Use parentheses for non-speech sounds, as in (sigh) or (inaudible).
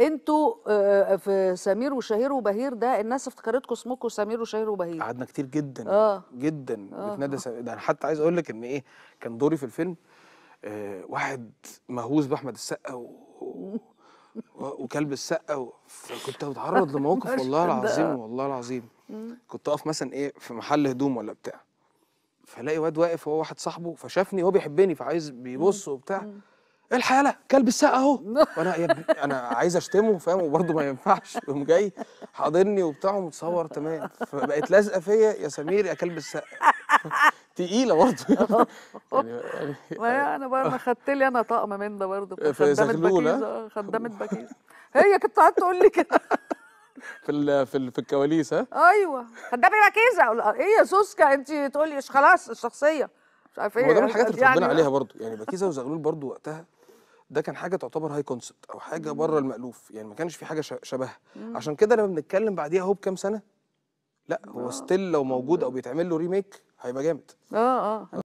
انتوا آه، آه، في سمير وشهير وبهير ده الناس افتكرتكم اسمكم سمير وشهير وبهير قعدنا كتير جدا آه. جدا آه. بتنادى س... ده انا حتى عايز اقول لك ان ايه كان دوري في الفيلم آه واحد مهووس باحمد السقا و... و... وكلب السقا و... فكنت بتعرض لموقف (laughs) والله العظيم والله العظيم كنت اقف مثلا ايه في محل هدوم ولا بتاع فلاقي واد واقف هو واحد صاحبه فشافني هو بيحبني فعايز بيبص وبتاع ايه الحاله كلب الساق اهو (laughs) نعم. وانا يا ابني انا عايز اشتمه فاهم وبرضه ما ينفعش يقوم جاي حاضرني وبتاع ومتصور تمام فبقت لازقه فيا يا سمير يا كلب الساق (laughs) تقيله برضه (laughs) يعني ما انا بقى ما خدت لي انا طقم من ده برضه خدامه اه خدامه باكيزه هي كنت قاعده تقول لي كده في في في الكواليس ها ايوه خدامه باكيزه اقول آه، ايه يا سوسكا انت تقولي خلاص الشخصيه مش عارف ايه هو ده من الحاجات اللي يعني اتربينا عليها برضه يعني بكيزه وزغلول برضه وقتها ده كان حاجه تعتبر هاي كونسبت او حاجه بره المالوف يعني ما كانش في حاجه شبهها عشان كده لما بنتكلم بعديها هو بكام سنه لا هو ستيل آه. لو موجود آه. او بيتعمل له ريميك هيبقى جامد اه اه